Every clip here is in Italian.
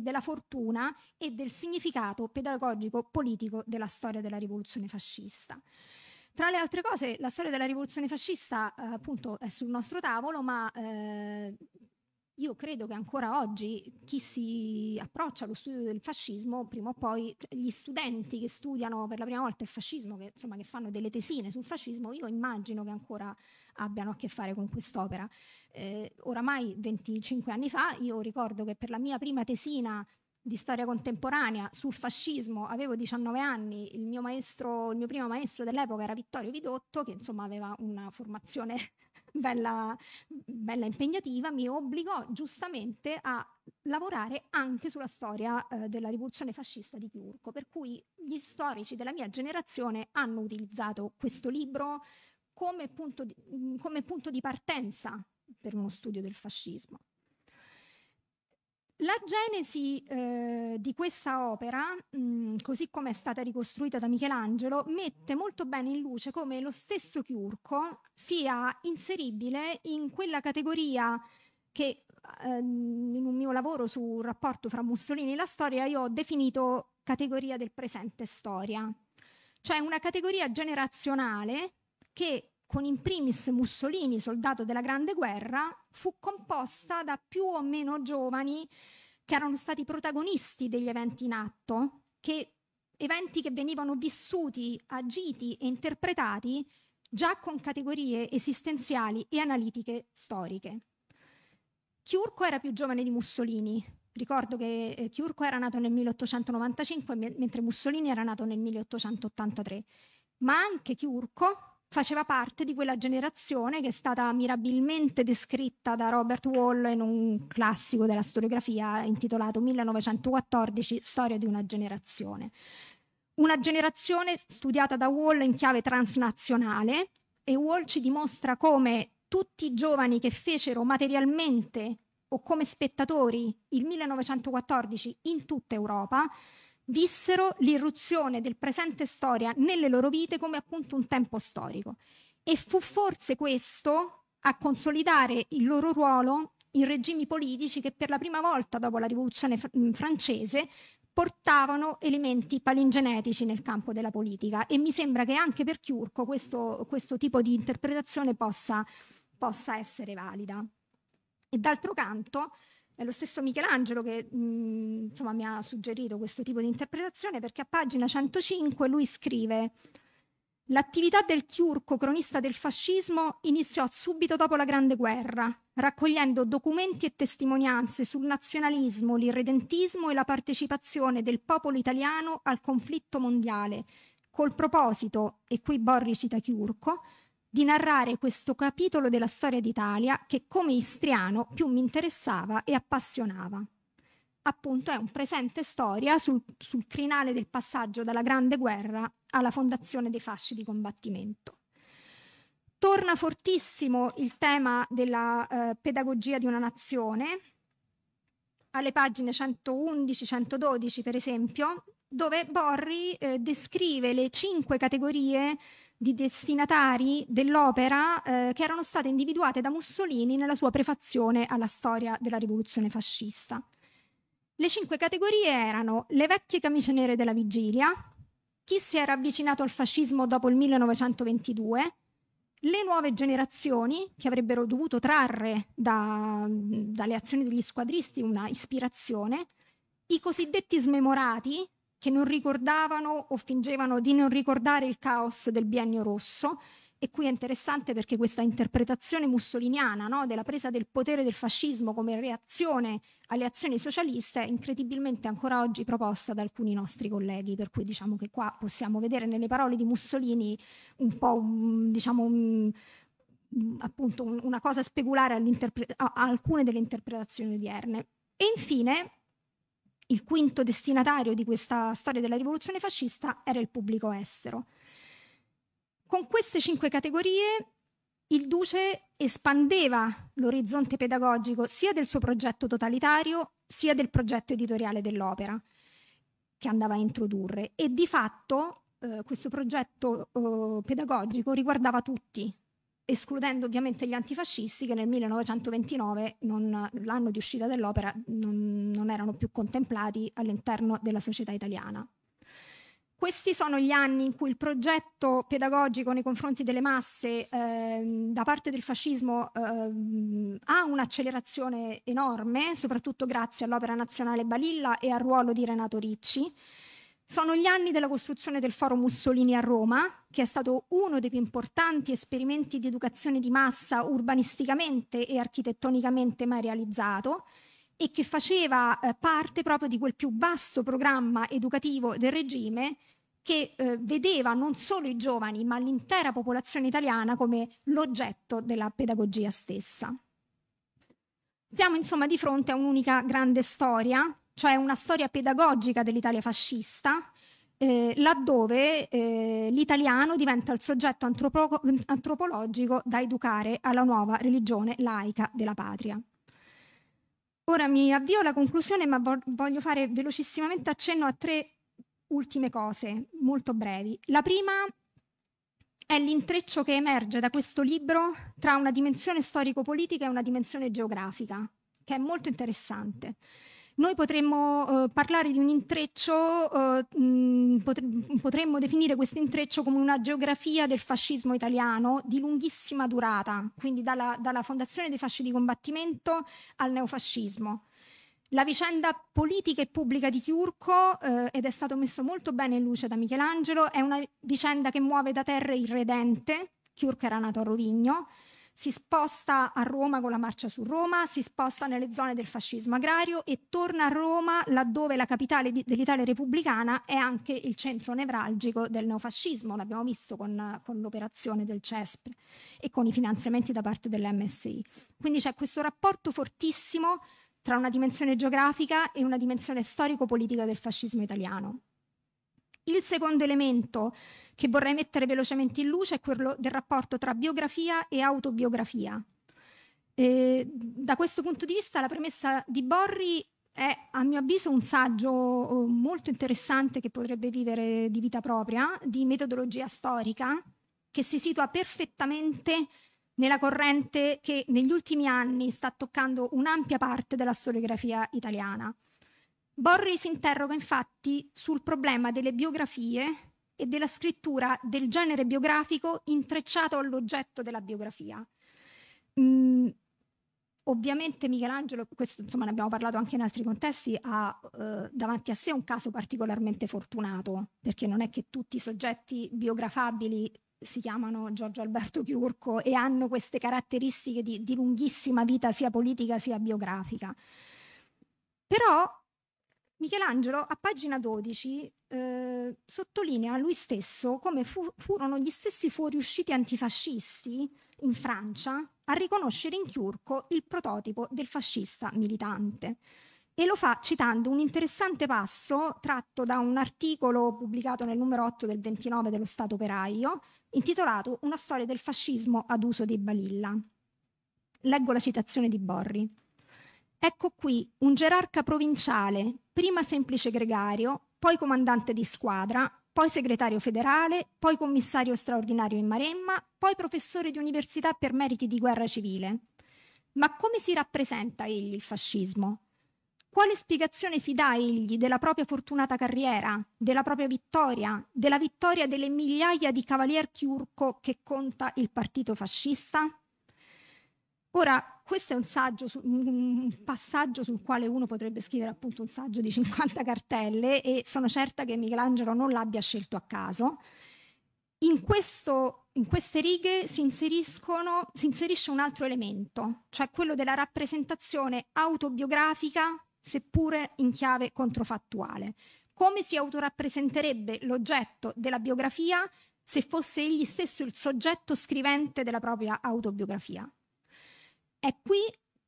e della fortuna e del significato pedagogico-politico della storia della rivoluzione fascista. Tra le altre cose, la storia della rivoluzione fascista eh, appunto è sul nostro tavolo, ma eh, io credo che ancora oggi chi si approccia allo studio del fascismo, prima o poi gli studenti che studiano per la prima volta il fascismo, che, insomma, che fanno delle tesine sul fascismo, io immagino che ancora abbiano a che fare con quest'opera. Eh, oramai 25 anni fa io ricordo che per la mia prima tesina di storia contemporanea sul fascismo, avevo 19 anni, il mio maestro, il mio primo maestro dell'epoca era Vittorio Vidotto, che insomma aveva una formazione bella, bella impegnativa, mi obbligò giustamente a lavorare anche sulla storia eh, della rivoluzione fascista di Chiurco, per cui gli storici della mia generazione hanno utilizzato questo libro, come punto di, come punto di partenza per uno studio del fascismo. La genesi eh, di questa opera, mh, mm, così come è stata ricostruita da Michelangelo, mette molto bene in luce come lo stesso Chiurco sia inseribile in quella categoria che eh, in un mio lavoro sul rapporto fra Mussolini e la storia io ho definito categoria del presente storia, cioè una categoria generazionale che con in primis Mussolini, soldato della Grande Guerra, fu composta da più o meno giovani che erano stati protagonisti degli eventi in atto, che, eventi che venivano vissuti, agiti e interpretati già con categorie esistenziali e analitiche storiche. Chiurco era più giovane di Mussolini. Ricordo che eh, Chiurco era nato nel 1895, mentre Mussolini era nato nel 1883. Ma anche Chiurco faceva parte di quella generazione che è stata mirabilmente descritta da Robert Wall in un classico della storiografia intitolato 1914 Storia di una generazione. Una generazione studiata da Wall in chiave transnazionale e Wall ci dimostra come tutti i giovani che fecero materialmente o come spettatori il 1914 in tutta Europa vissero l'irruzione del presente storia nelle loro vite come appunto un tempo storico. E fu forse questo a consolidare il loro ruolo in regimi politici che per la prima volta dopo la rivoluzione fr- mm, francese portavano elementi palingenetici nel campo della politica e mi sembra che anche per Chiurco questo, questo tipo di interpretazione possa, possa essere valida. E d'altro canto è lo stesso Michelangelo che mh, mm, insomma, mi ha suggerito questo tipo di interpretazione perché a pagina 105 lui scrive L'attività del Chiurco, cronista del fascismo, iniziò subito dopo la Grande Guerra, raccogliendo documenti e testimonianze sul nazionalismo, l'irredentismo e la partecipazione del popolo italiano al conflitto mondiale, col proposito, e qui Borri cita Chiurco, di narrare questo capitolo della storia d'Italia che come istriano più mi interessava e appassionava. Appunto è un presente storia sul, sul crinale del passaggio dalla Grande Guerra alla fondazione dei fasci di combattimento. Torna fortissimo il tema della eh, pedagogia di una nazione, alle pagine 111-112 per esempio, dove Borri eh, descrive le cinque categorie di destinatari dell'opera eh, che erano state individuate da Mussolini nella sua prefazione alla storia della rivoluzione fascista. Le cinque categorie erano le vecchie camicie nere della vigilia, chi si era avvicinato al fascismo dopo il 1922, le nuove generazioni che avrebbero dovuto trarre da, dalle azioni degli squadristi una ispirazione, i cosiddetti smemorati, che non ricordavano o fingevano di non ricordare il caos del biennio rosso. E qui è interessante perché questa interpretazione mussoliniana no, della presa del potere del fascismo come reazione alle azioni socialiste è incredibilmente ancora oggi proposta da alcuni nostri colleghi, per cui diciamo che qua possiamo vedere nelle parole di Mussolini un po' un, diciamo, un, appunto un, una cosa speculare a alcune delle interpretazioni odierne. E infine il quinto destinatario di questa storia della rivoluzione fascista era il pubblico estero. Con queste cinque categorie il duce espandeva l'orizzonte pedagogico sia del suo progetto totalitario sia del progetto editoriale dell'opera che andava a introdurre e di fatto eh, questo progetto eh, pedagogico riguardava tutti, escludendo ovviamente gli antifascisti che nel 1929, non, l'anno di uscita dell'opera, non, non erano più contemplati all'interno della società italiana. Questi sono gli anni in cui il progetto pedagogico nei confronti delle masse eh, da parte del fascismo eh, ha un'accelerazione enorme, soprattutto grazie all'opera nazionale Balilla e al ruolo di Renato Ricci. Sono gli anni della costruzione del Foro Mussolini a Roma, che è stato uno dei più importanti esperimenti di educazione di massa urbanisticamente e architettonicamente mai realizzato e che faceva eh, parte proprio di quel più vasto programma educativo del regime che eh, vedeva non solo i giovani ma l'intera popolazione italiana come l'oggetto della pedagogia stessa. Siamo insomma di fronte a un'unica grande storia cioè una storia pedagogica dell'Italia fascista, eh, laddove eh, l'italiano diventa il soggetto antropo- antropologico da educare alla nuova religione laica della patria. Ora mi avvio alla conclusione, ma vo- voglio fare velocissimamente accenno a tre ultime cose, molto brevi. La prima è l'intreccio che emerge da questo libro tra una dimensione storico-politica e una dimensione geografica, che è molto interessante. Noi potremmo eh, parlare di un intreccio, eh, mm, potremmo definire questo intreccio come una geografia del fascismo italiano di lunghissima durata, quindi dalla, dalla fondazione dei fasci di combattimento al neofascismo. La vicenda politica e pubblica di Chiurco, eh, ed è stato messo molto bene in luce da Michelangelo, è una vicenda che muove da terra irredente, Chiurco era nato a Rovigno, si sposta a Roma con la marcia su Roma, si sposta nelle zone del fascismo agrario e torna a Roma laddove la capitale dell'Italia repubblicana è anche il centro nevralgico del neofascismo, l'abbiamo visto con, con l'operazione del CESP e con i finanziamenti da parte dell'MSI. Quindi c'è questo rapporto fortissimo tra una dimensione geografica e una dimensione storico-politica del fascismo italiano. Il secondo elemento che vorrei mettere velocemente in luce è quello del rapporto tra biografia e autobiografia. E, eh, da questo punto di vista la premessa di Borri è a mio avviso un saggio oh, molto interessante che potrebbe vivere di vita propria, di metodologia storica, che si situa perfettamente nella corrente che negli ultimi anni sta toccando un'ampia parte della storiografia italiana. Borri si interroga infatti sul problema delle biografie e della scrittura del genere biografico intrecciato all'oggetto della biografia. Mm, ovviamente Michelangelo, questo insomma ne abbiamo parlato anche in altri contesti, ha eh, davanti a sé un caso particolarmente fortunato, perché non è che tutti i soggetti biografabili si chiamano Giorgio Alberto Chiurco e hanno queste caratteristiche di, di lunghissima vita sia politica sia biografica. Però Michelangelo a pagina 12 eh, sottolinea lui stesso come fu- furono gli stessi fuoriusciti antifascisti in Francia a riconoscere in Chiurco il prototipo del fascista militante. E lo fa citando un interessante passo tratto da un articolo pubblicato nel numero 8 del 29 dello Stato Operaio, intitolato Una storia del fascismo ad uso di Balilla. Leggo la citazione di Borri. Ecco qui un gerarca provinciale prima semplice gregario, poi comandante di squadra, poi segretario federale, poi commissario straordinario in Maremma, poi professore di università per meriti di guerra civile. Ma come si rappresenta egli il fascismo? Quale spiegazione si dà egli della propria fortunata carriera, della propria vittoria, della vittoria delle migliaia di cavalier chiurco che conta il partito fascista? Ora, questo è un, saggio, un passaggio sul quale uno potrebbe scrivere appunto un saggio di 50 cartelle e sono certa che Michelangelo non l'abbia scelto a caso. In, questo, in queste righe si, si inserisce un altro elemento, cioè quello della rappresentazione autobiografica, seppure in chiave controfattuale. Come si autorappresenterebbe l'oggetto della biografia se fosse egli stesso il soggetto scrivente della propria autobiografia? È qui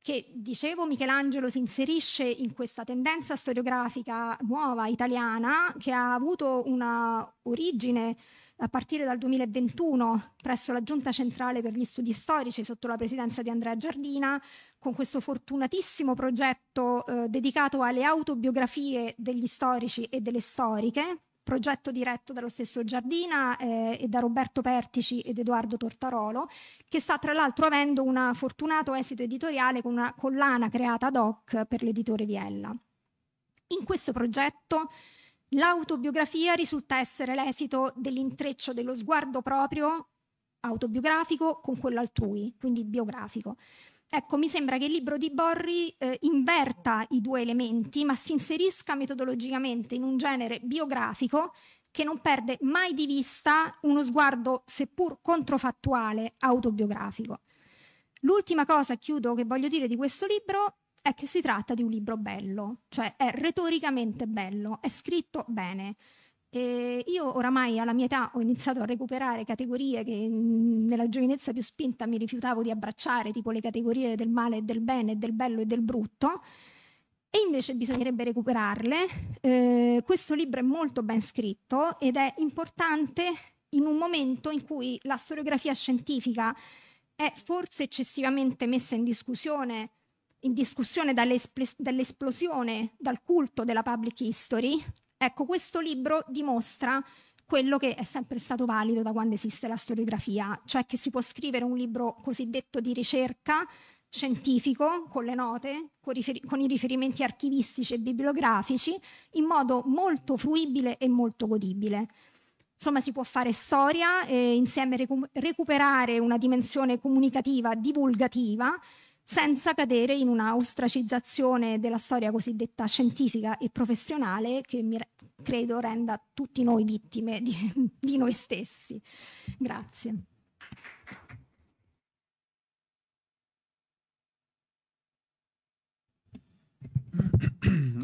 che, dicevo, Michelangelo si inserisce in questa tendenza storiografica nuova italiana che ha avuto una origine a partire dal 2021 presso la Giunta Centrale per gli Studi Storici sotto la presidenza di Andrea Giardina, con questo fortunatissimo progetto eh, dedicato alle autobiografie degli storici e delle storiche, progetto diretto dallo stesso Giardina eh, e da Roberto Pertici ed Edoardo Tortarolo, che sta tra l'altro avendo un fortunato esito editoriale con una collana creata ad hoc per l'editore Viella. In questo progetto l'autobiografia risulta essere l'esito dell'intreccio dello sguardo proprio autobiografico con quello altrui, quindi biografico. Ecco, mi sembra che il libro di Borri eh, inverta i due elementi, ma si inserisca metodologicamente in un genere biografico che non perde mai di vista uno sguardo, seppur controfattuale, autobiografico. L'ultima cosa, chiudo, che voglio dire di questo libro è che si tratta di un libro bello, cioè è retoricamente bello, è scritto bene. E ehm, io oramai alla mia età ho iniziato a recuperare categorie che mhmm, nella giovinezza più spinta mi rifiutavo di abbracciare, tipo le categorie del male e del bene, del bello e del brutto, e invece bisognerebbe recuperarle. Eh, questo libro è molto ben scritto ed è importante in un momento in cui la storiografia scientifica è forse eccessivamente messa in discussione in discussione dall'esplosione, dal culto della public history, Ecco, questo libro dimostra quello che è sempre stato valido da quando esiste la storiografia, cioè che si può scrivere un libro cosiddetto di ricerca scientifico, con le note, con, con i riferimenti archivistici e bibliografici, in modo molto fruibile e molto godibile insomma si può fare storia e insieme recu recuperare una dimensione comunicativa, divulgativa, senza cadere in una ostracizzazione della storia cosiddetta scientifica e professionale che mi credo renda tutti noi vittime di, di noi stessi. Grazie.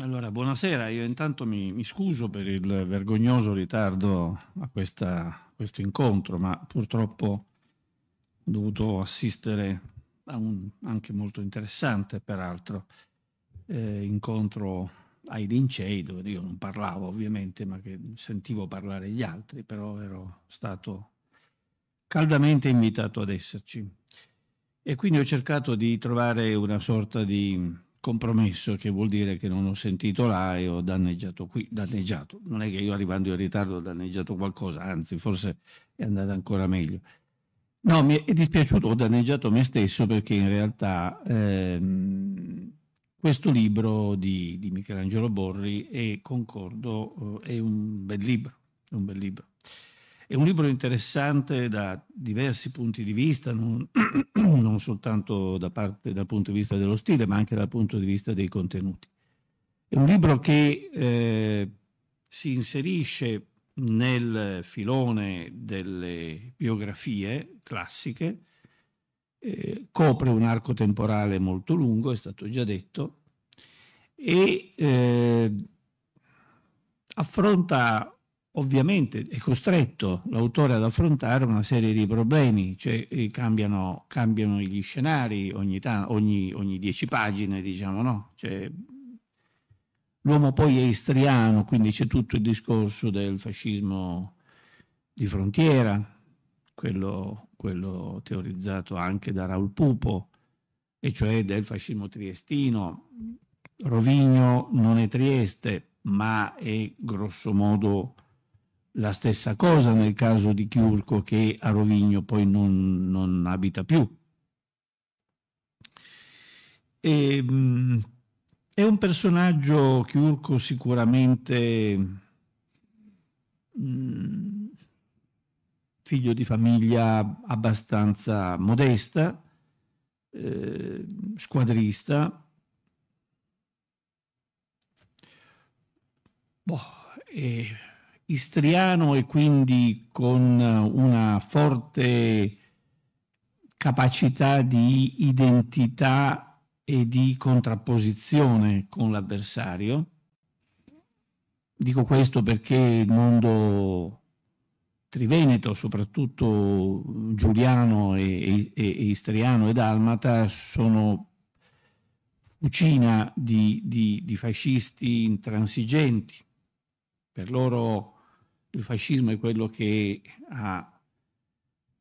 Allora, buonasera, io intanto mi, mi, scuso per il vergognoso ritardo a, questa, questo incontro, ma purtroppo ho dovuto assistere a un anche molto interessante, peraltro, eh, incontro ai lincei, dove io non parlavo ovviamente, ma che sentivo parlare gli altri, però ero stato caldamente invitato ad esserci. E quindi ho cercato di trovare una sorta di compromesso, che vuol dire che non ho sentito là e ho danneggiato qui, danneggiato. Non è che io arrivando in ritardo ho danneggiato qualcosa, anzi forse è andata ancora meglio. No, mi è dispiaciuto, ho danneggiato me stesso perché in realtà ehm, questo libro di, di Michelangelo Borri e concordo, eh, è un bel libro, è un bel libro. È un libro interessante da diversi punti di vista, non, non soltanto da parte, dal punto di vista dello stile, ma anche dal punto di vista dei contenuti. È un libro che eh, si inserisce nel filone delle biografie classiche, eh, copre un arco temporale molto lungo, è stato già detto, e eh, affronta ovviamente è costretto l'autore ad affrontare una serie di problemi, cioè eh, cambiano, cambiano gli scenari ogni, ta- ogni, ogni, dieci pagine, diciamo, no? Cioè, l'uomo poi è istriano, quindi c'è tutto il discorso del fascismo di frontiera, quello quello teorizzato anche da Raul Pupo, e cioè del fascismo triestino. Rovigno non è Trieste, ma è grossomodo la stessa cosa nel caso di Chiurco che a Rovigno poi non, non abita più. E, ehm, è un personaggio Chiurco sicuramente mh, mm, figlio di famiglia abbastanza modesta, eh, squadrista. Boh, eh, istriano e quindi con una forte capacità di identità e di contrapposizione con l'avversario. Dico questo perché il mondo Triveneto, soprattutto eh, Giuliano e, e, e Istriano e Dalmata, sono cucina di, di, di fascisti intransigenti. Per loro il fascismo è quello che ha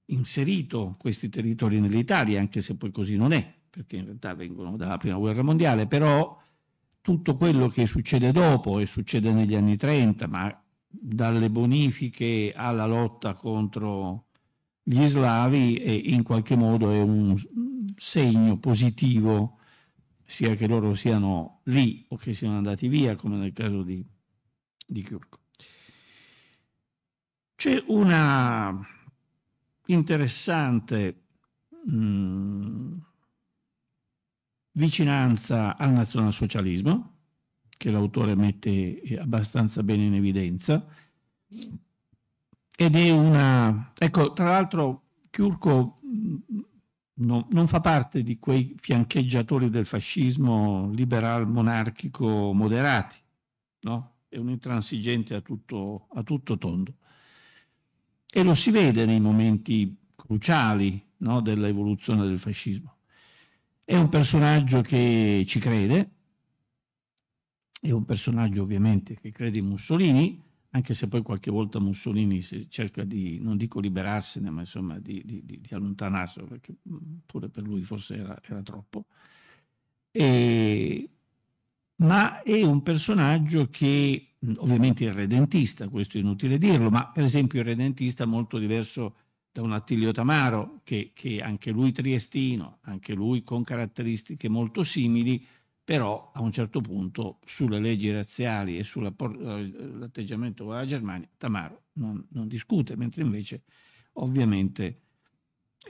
inserito questi territori nell'Italia, anche se poi così non è, perché in realtà vengono dalla Prima Guerra Mondiale, però tutto quello che succede dopo e succede negli anni 30, ma dalle bonifiche alla lotta contro gli slavi e in qualche modo è un segno positivo sia che loro siano lì o che siano andati via come nel caso di, di Chiurco. C'è una interessante mh, mhmm, vicinanza al nazionalsocialismo che l'autore mette eh, abbastanza bene in evidenza. Ed è una... Ecco, tra l'altro Chiurco mm, non, non fa parte di quei fiancheggiatori del fascismo liberal monarchico moderati, no? È un intransigente a tutto, a tutto tondo. E lo si vede nei momenti cruciali no, dell'evoluzione del fascismo. È un personaggio che ci crede, è un personaggio ovviamente che crede in Mussolini, anche se poi qualche volta Mussolini cerca di, non dico liberarsene, ma insomma di, di, di allontanarsi, perché mm, pure per lui forse era, era troppo. E, ma è un personaggio che mm, ovviamente è redentista, questo è inutile dirlo, ma per esempio è redentista molto diverso da un Attilio Tamaro, che, che anche lui triestino, anche lui con caratteristiche molto simili, però a un certo punto sulle leggi razziali e sull'atteggiamento eh, con la Germania Tamaro non, non, discute, mentre invece ovviamente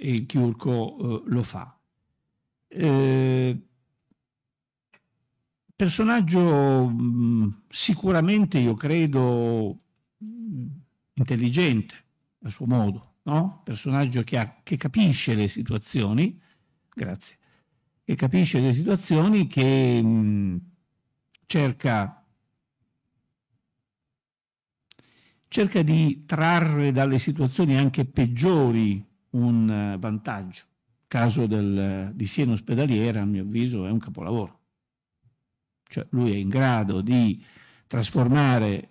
il Chiurco eh, lo fa. Eh, personaggio mh, mm, sicuramente, io credo, mh, mm, intelligente a suo modo, no? personaggio che, ha, che capisce le situazioni, grazie, che capisce le situazioni, che mm, cerca, cerca di trarre dalle situazioni anche peggiori un eh, vantaggio. Il caso del, di Siena ospedaliera, a mio avviso, è un capolavoro. Cioè lui è in grado di trasformare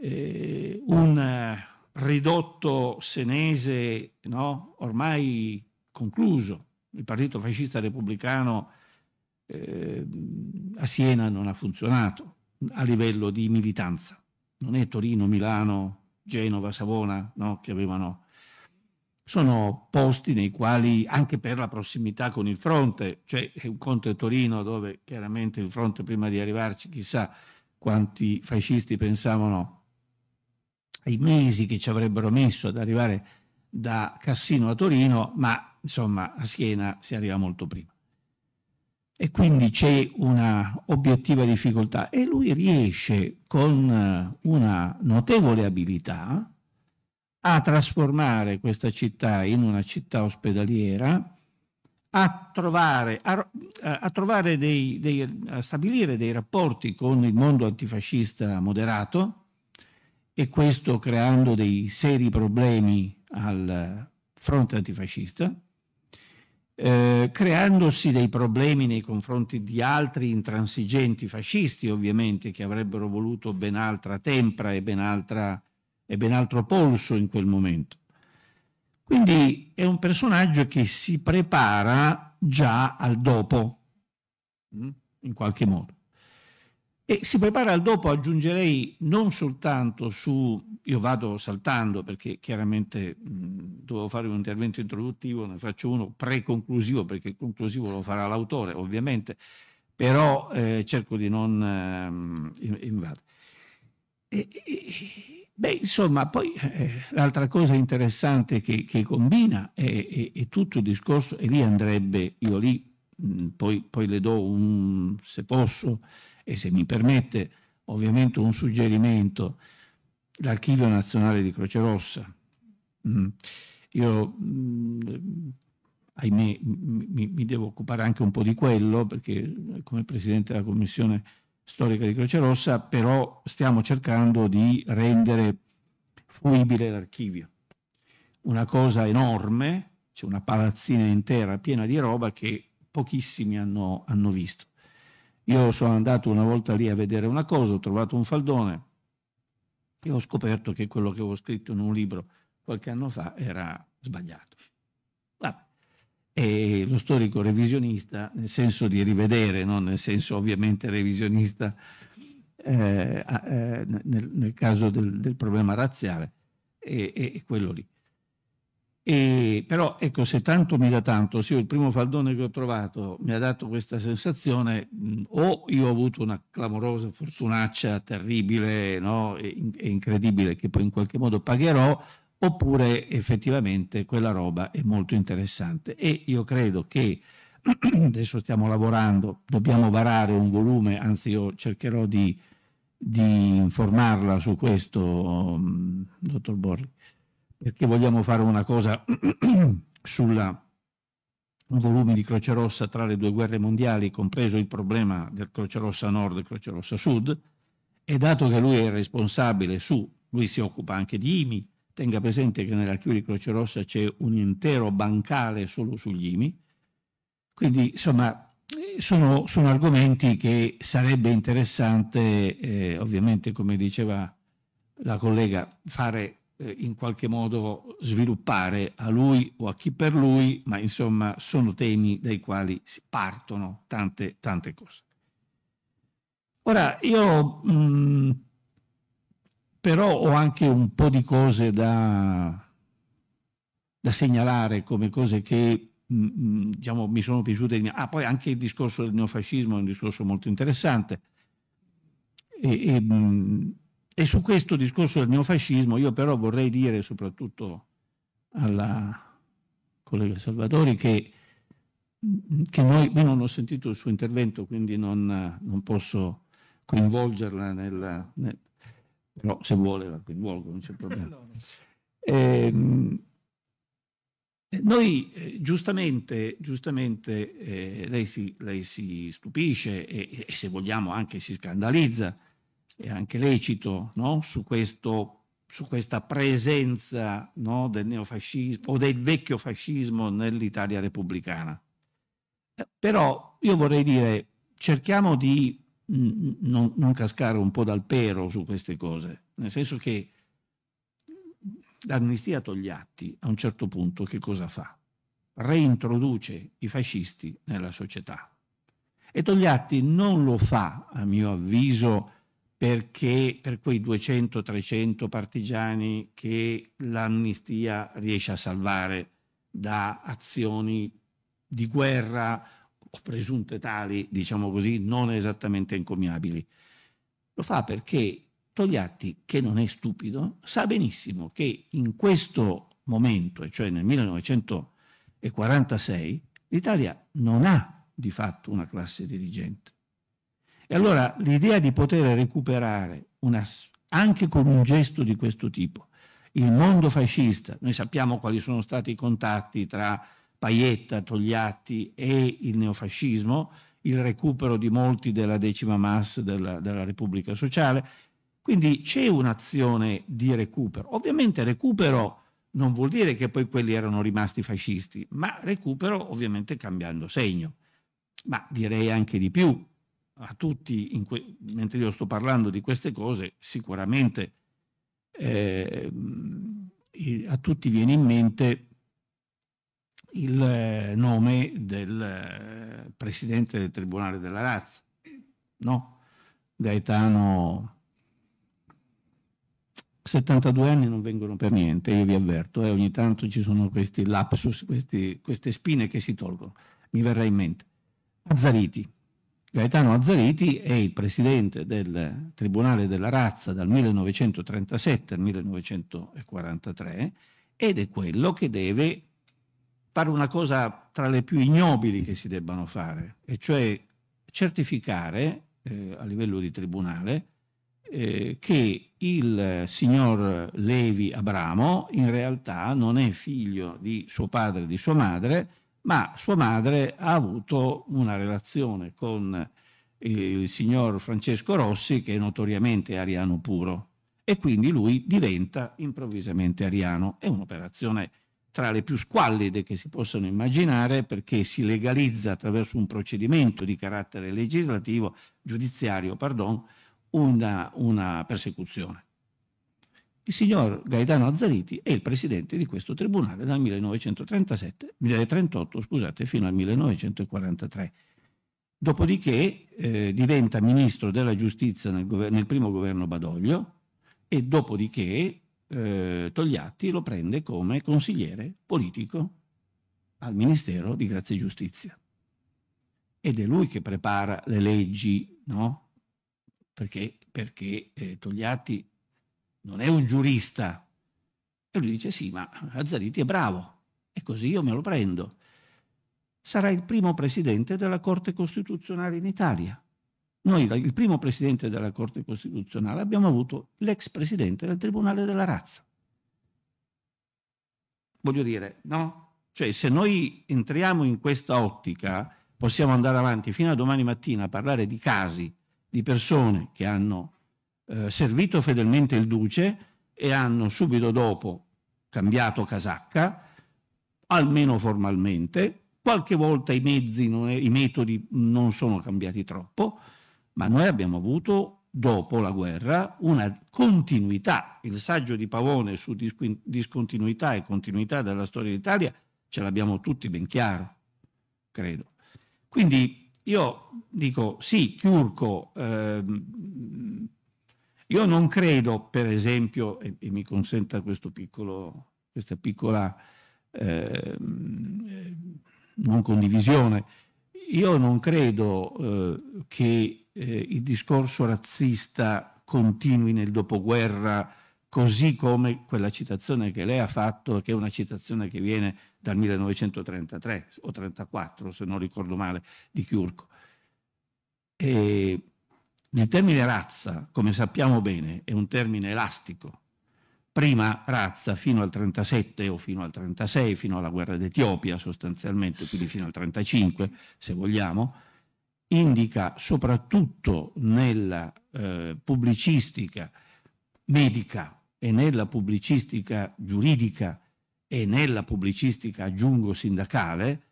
eh, un eh, ridotto senese no? ormai concluso il partito fascista repubblicano eh, a Siena non ha funzionato a livello di militanza. Non è Torino, Milano, Genova, Savona no? che avevano... Sono posti nei quali, anche per la prossimità con il fronte, cioè eh, un conto è Torino dove chiaramente il fronte prima di arrivarci chissà quanti fascisti pensavano ai mesi che ci avrebbero messo ad arrivare da Cassino a Torino, ma insomma a Siena si arriva molto prima. E quindi c'è una obiettiva difficoltà e lui riesce con eh, una notevole abilità a trasformare questa città in una città ospedaliera, a trovare, a, eh, a trovare dei, dei, a stabilire dei rapporti con il mondo antifascista moderato e questo creando dei seri problemi al eh, fronte antifascista eh, creandosi dei problemi nei confronti di altri intransigenti fascisti, ovviamente, che avrebbero voluto ben altra tempra e ben, altra, e ben altro polso in quel momento. Quindi è un personaggio che si prepara già al dopo, mm, in qualche modo. E si prepara al dopo, aggiungerei, non soltanto su, io vado saltando perché chiaramente mh, dovevo fare un intervento introduttivo, ne faccio uno preconclusivo perché il conclusivo lo farà l'autore ovviamente, però eh, cerco di non eh, invadere. Beh, insomma, poi eh, l'altra cosa interessante che, che combina è, è, è, tutto il discorso, e lì andrebbe, io lì mh, poi, poi le do un, se posso, e se mi permette ovviamente un suggerimento, l'Archivio Nazionale di Croce Rossa. Mm. Io, mh, mm, ahimè, mi, mi, devo occupare anche un po' di quello, perché come Presidente della Commissione Storica di Croce Rossa, però stiamo cercando di rendere fruibile l'archivio. Una cosa enorme, c'è una palazzina intera piena di roba che pochissimi hanno, hanno visto. Io sono andato una volta lì a vedere una cosa, ho trovato un faldone e ho scoperto che quello che avevo scritto in un libro qualche anno fa era sbagliato. Vabbè. E lo storico revisionista, nel senso di rivedere, non nel senso ovviamente revisionista eh, eh, nel, nel, caso del, del problema razziale, è, è quello lì. E, però ecco, se tanto mi dà tanto, se io il primo faldone che ho trovato mi ha dato questa sensazione, mh, o io ho avuto una clamorosa fortunaccia terribile no? e, e, incredibile che poi in qualche modo pagherò, oppure effettivamente quella roba è molto interessante. E io credo che adesso stiamo lavorando, dobbiamo varare un volume, anzi io cercherò di, di informarla su questo, mh, dottor Borri perché vogliamo fare una cosa sulla un volume di Croce Rossa tra le due guerre mondiali, compreso il problema del Croce Rossa Nord e Croce Rossa Sud, e dato che lui è responsabile su, lui si occupa anche di IMI, tenga presente che nell'archivio di Croce Rossa c'è un intero bancale solo sugli IMI, quindi insomma sono, sono argomenti che sarebbe interessante, eh, ovviamente come diceva la collega, fare eh, in qualche modo sviluppare a lui o a chi per lui, ma insomma sono temi dai quali partono tante, tante cose. Ora, io mh, mm, però ho anche un po' di cose da, da segnalare come cose che mh, mm, mm, diciamo, mi sono piaciute. Ah, poi anche il discorso del neofascismo è un discorso molto interessante. E, e, mh, e su questo discorso del neofascismo io però vorrei dire soprattutto alla collega Salvatori che, che noi, io non ho sentito il suo intervento, quindi non, non posso coinvolgerla nel, nel, però se vuole la coinvolgo, non c'è problema. Ehm, eh, noi giustamente, giustamente eh, lei, si, lei, si, stupisce e, e, se vogliamo anche si scandalizza e anche lecito no? su, questo, su, questa presenza no? del neofascismo o del vecchio fascismo nell'Italia repubblicana. Eh, però io vorrei dire, cerchiamo di non, non cascare un po' dal pero su queste cose, nel senso che l'amnistia Togliatti a un certo punto che cosa fa? Reintroduce i fascisti nella società. E Togliatti non lo fa, a mio avviso, perché per quei 200-300 partigiani che l'amnistia riesce a salvare da azioni di guerra o presunte tali, diciamo così, non esattamente encomiabili. Lo fa perché Togliatti, che non è stupido, sa benissimo che in questo momento, e cioè nel 1946, l'Italia non ha di fatto una classe dirigente. E allora l'idea di poter recuperare una, anche con un gesto di questo tipo il mondo fascista, noi sappiamo quali sono stati i contatti tra Paietta, Togliatti e il neofascismo, il recupero di molti della decima massa della, della Repubblica Sociale, quindi c'è un'azione di recupero. Ovviamente recupero non vuol dire che poi quelli erano rimasti fascisti, ma recupero ovviamente cambiando segno, ma direi anche di più, a tutti, mentre io sto parlando di queste cose, sicuramente eh, a tutti viene in mente il eh, nome del eh, presidente del Tribunale della Razza, no? Gaetano, 72 anni non vengono per niente, io vi avverto, e eh, ogni tanto ci sono questi lapsus, questi, queste spine che si tolgono, mi verrà in mente. Azzariti, Gaetano Azzariti è il presidente del Tribunale della Razza dal 1937 al 1943 ed è quello che deve fare una cosa tra le più ignobili che si debbano fare, e cioè certificare eh, a livello di tribunale eh, che il signor Levi Abramo in realtà non è figlio di suo padre e di sua madre, ma sua madre ha avuto una relazione con il signor Francesco Rossi, che è notoriamente ariano puro, e quindi lui diventa improvvisamente ariano. È un'operazione tra le più squallide che si possano immaginare perché si legalizza attraverso un procedimento di carattere legislativo, giudiziario, pardon, una, una persecuzione. Il signor Gaetano Azzariti è il presidente di questo tribunale dal 1938 scusate, fino al 1943. Dopodiché eh, diventa ministro della giustizia nel, gover- nel, primo governo Badoglio e dopodiché eh, Togliatti lo prende come consigliere politico al Ministero di Grazia e Giustizia. Ed è lui che prepara le leggi, no? Perché, perché eh, Togliatti non è un giurista. E lui dice sì, ma Azzariti è bravo e così io me lo prendo. Sarà il primo presidente della Corte Costituzionale in Italia. Noi, il primo presidente della Corte Costituzionale, abbiamo avuto l'ex presidente del Tribunale della Razza. Voglio dire, no? Cioè, se noi entriamo in questa ottica, possiamo andare avanti fino a domani mattina a parlare di casi di persone che hanno eh, servito fedelmente il duce e hanno subito dopo cambiato casacca, almeno formalmente, qualche volta i mezzi, i metodi non sono cambiati troppo, ma noi abbiamo avuto dopo la guerra una continuità. Il saggio di Pavone su discontinuità e continuità della storia d'Italia ce l'abbiamo tutti ben chiaro, credo. Quindi io dico sì, Chiurco eh, io non credo, per esempio, e, e mi consenta piccolo, questa piccola eh, non condivisione, io non credo eh, che eh, il discorso razzista continui nel dopoguerra così come quella citazione che lei ha fatto, che è una citazione che viene dal 1933 o 34, se non ricordo male, di Chiurco. E il termine razza, come sappiamo bene, è un termine elastico. Prima razza fino al 37 o fino al 36, fino alla guerra d'Etiopia sostanzialmente, quindi fino al 35 se vogliamo, indica soprattutto nella eh, pubblicistica medica e nella pubblicistica giuridica e nella pubblicistica aggiungo sindacale,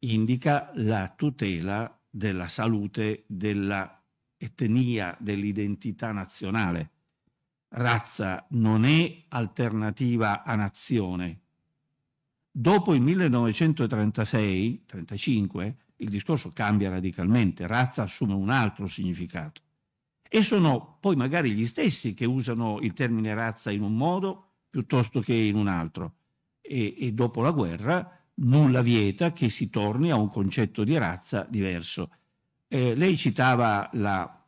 indica la tutela della salute della etnia dell'identità nazionale. Razza non è alternativa a nazione. Dopo il 1936-35 il discorso cambia radicalmente, razza assume un altro significato. E sono poi magari gli stessi che usano il termine razza in un modo piuttosto che in un altro. E, e dopo la guerra nulla vieta che si torni a un concetto di razza diverso eh, lei citava la,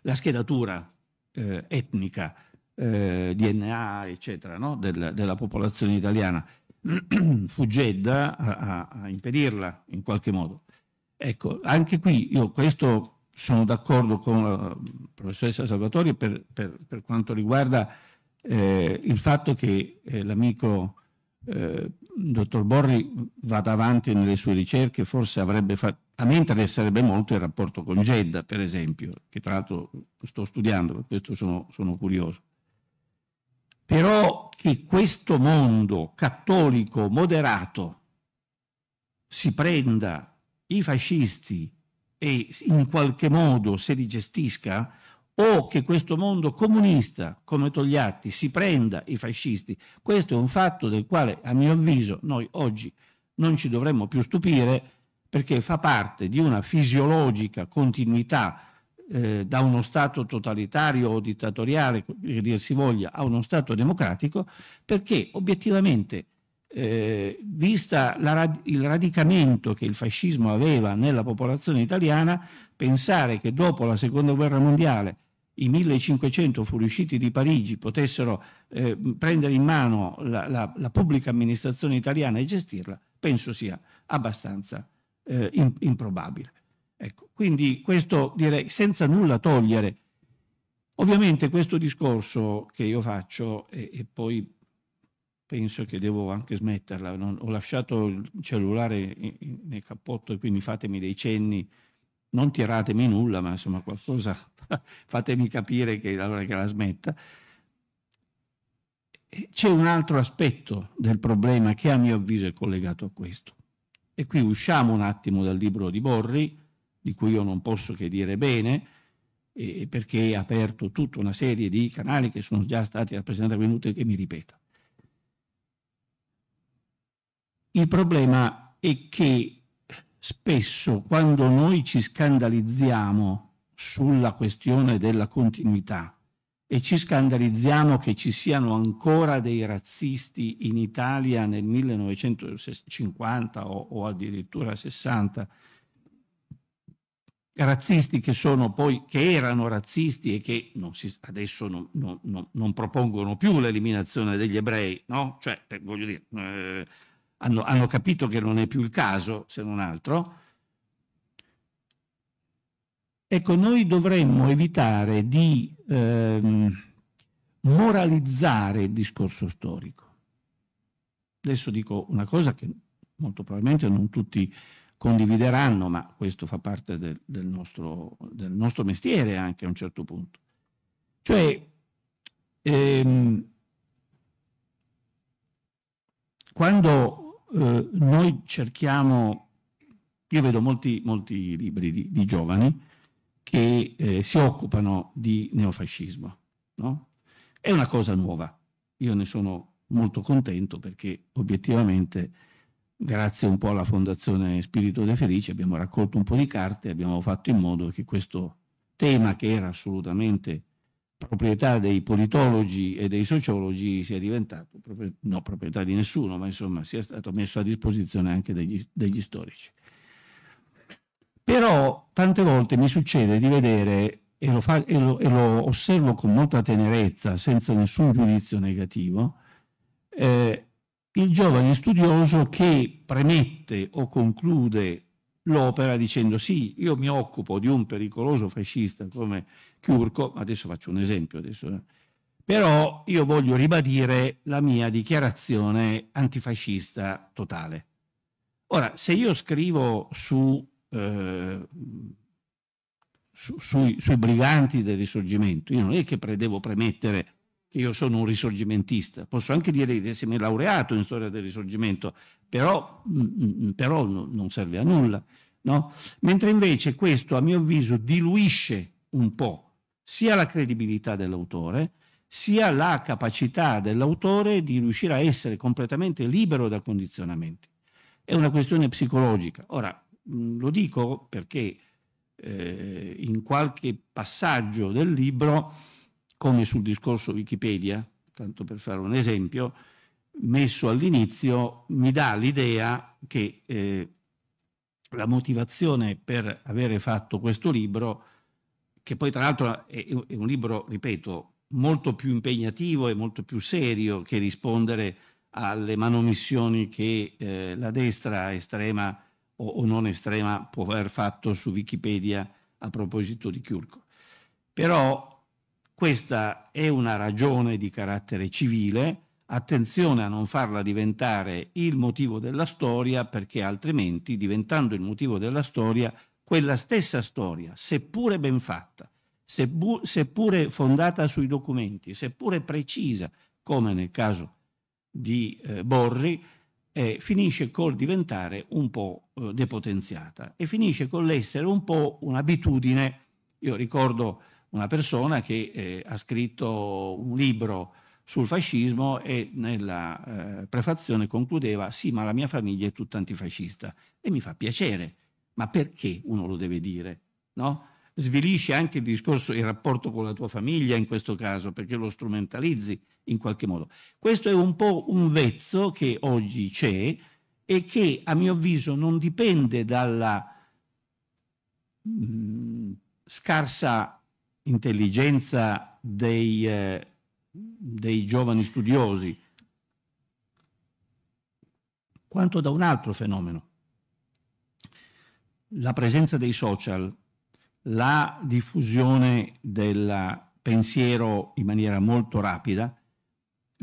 la schedatura eh, etnica, eh, DNA, eccetera, no? Del, della popolazione italiana. Fu Jeddah a, a, impedirla in qualche modo. Ecco, anche qui io questo sono d'accordo con la professoressa Salvatori per, per, per quanto riguarda eh, il fatto che eh, l'amico eh, dottor Borri vada avanti nelle sue ricerche, forse avrebbe fatto... A me interesserebbe molto il rapporto con Jeddah, per esempio, che tra l'altro sto studiando, per questo sono, sono curioso. Però che questo mondo cattolico moderato si prenda i fascisti e in qualche modo se li gestisca, o che questo mondo comunista come Togliatti si prenda i fascisti, questo è un fatto del quale a mio avviso noi oggi non ci dovremmo più stupire perché fa parte di una fisiologica continuità eh, da uno Stato totalitario o dittatoriale, che dir si voglia, a uno Stato democratico, perché obiettivamente, eh, vista la, il radicamento che il fascismo aveva nella popolazione italiana, pensare che dopo la Seconda Guerra Mondiale i 1500 fuoriusciti di Parigi potessero eh, prendere in mano la, la, la, pubblica amministrazione italiana e gestirla, penso sia abbastanza eh, in, improbabile. Ecco, quindi questo direi senza nulla togliere. Ovviamente questo discorso che io faccio e, e poi penso che devo anche smetterla, non, ho lasciato il cellulare in, in, nel cappotto e quindi fatemi dei cenni, non tiratemi nulla, ma insomma qualcosa fatemi capire che, allora che la smetta. C'è un altro aspetto del problema che a mio avviso è collegato a questo. E qui usciamo un attimo dal libro di Borri, di cui io non posso che dire bene, eh, perché ha aperto tutta una serie di canali che sono già stati rappresentati, quindi inutile che mi ripeto. Il problema è che spesso quando noi ci scandalizziamo sulla questione della continuità e ci scandalizziamo che ci siano ancora dei razzisti in Italia nel 1950 o, o addirittura 60, razzisti che, poi, che erano razzisti e che non si, adesso non, non, non, propongono più l'eliminazione degli ebrei, no? Cioè, eh, voglio dire, eh, hanno, hanno capito che non è più il caso, se non altro, Ecco, noi dovremmo evitare di ehm, moralizzare il discorso storico. Adesso dico una cosa che molto probabilmente non tutti condivideranno, ma questo fa parte del, del, nostro, del nostro, mestiere anche a un certo punto. Cioè, ehm, quando eh, noi cerchiamo, io vedo molti, molti libri di, di giovani, che eh, si occupano di neofascismo. No? È una cosa nuova. Io ne sono molto contento perché obiettivamente grazie un po' alla Fondazione Spirito De Felice abbiamo raccolto un po' di carte, e abbiamo fatto in modo che questo tema che era assolutamente proprietà dei politologi e dei sociologi sia diventato, no proprietà di nessuno, ma insomma sia stato messo a disposizione anche degli, degli storici. Però tante volte mi succede di vedere, e lo, fa, e lo, e lo osservo con molta tenerezza, senza nessun giudizio negativo, eh, il giovane studioso che premette o conclude l'opera dicendo sì, io mi occupo di un pericoloso fascista come Chiurco, adesso faccio un esempio, adesso, eh, però io voglio ribadire la mia dichiarazione antifascista totale. Ora, se io scrivo su eh, sui, sui briganti del risorgimento. Io non è che pre, devo premettere che io sono un risorgimentista, posso anche dire di essermi laureato in storia del risorgimento, però, mm, mm, mm, però no, non serve a nulla. No? Mentre invece questo, a mio avviso, diluisce un po' sia la credibilità dell'autore, sia la capacità dell'autore di riuscire a essere completamente libero da condizionamenti. È una questione psicologica. Ora, Mm, lo dico perché eh, in qualche passaggio del libro, come sul discorso Wikipedia, tanto per fare un esempio, messo all'inizio, mi dà l'idea che eh, la motivazione per avere fatto questo libro, che poi tra l'altro è, è un libro, ripeto, molto più impegnativo e molto più serio che rispondere alle manomissioni che eh, la destra estrema o, o non estrema può aver fatto su Wikipedia a proposito di Chiurco. Però questa è una ragione di carattere civile, attenzione a non farla diventare il motivo della storia, perché altrimenti, diventando il motivo della storia, quella stessa storia, seppure ben fatta, seppure fondata sui documenti, seppure precisa, come nel caso di eh, Borri, eh, finisce col diventare un po' eh, depotenziata e finisce con l'essere un po' un'abitudine. Io ricordo una persona che eh, ha scritto un libro sul fascismo e nella eh, prefazione concludeva sì ma la mia famiglia è tutta antifascista e mi fa piacere, ma perché uno lo deve dire? No? Svilisce anche il discorso, il rapporto con la tua famiglia in questo caso perché lo strumentalizzi in qualche modo. Questo è un po' un vezzo che oggi c'è e che a mio avviso non dipende dalla mh, mm, scarsa intelligenza dei, eh, dei giovani studiosi, quanto da un altro fenomeno. La presenza dei social, la diffusione del pensiero in maniera molto rapida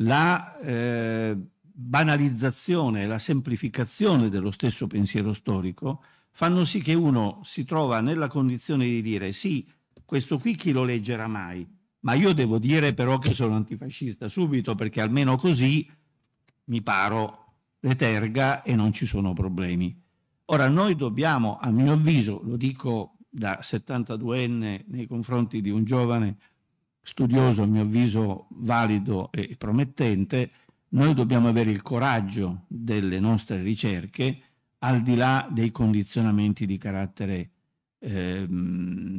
la eh, banalizzazione e la semplificazione dello stesso pensiero storico fanno sì che uno si trova nella condizione di dire sì, questo qui chi lo leggerà mai? Ma io devo dire però che sono antifascista subito perché almeno così mi paro le terga e non ci sono problemi. Ora noi dobbiamo, a mio avviso, lo dico da 72enne nei confronti di un giovane studioso, a mio avviso, valido e promettente, noi dobbiamo avere il coraggio delle nostre ricerche al di là dei condizionamenti di carattere eh,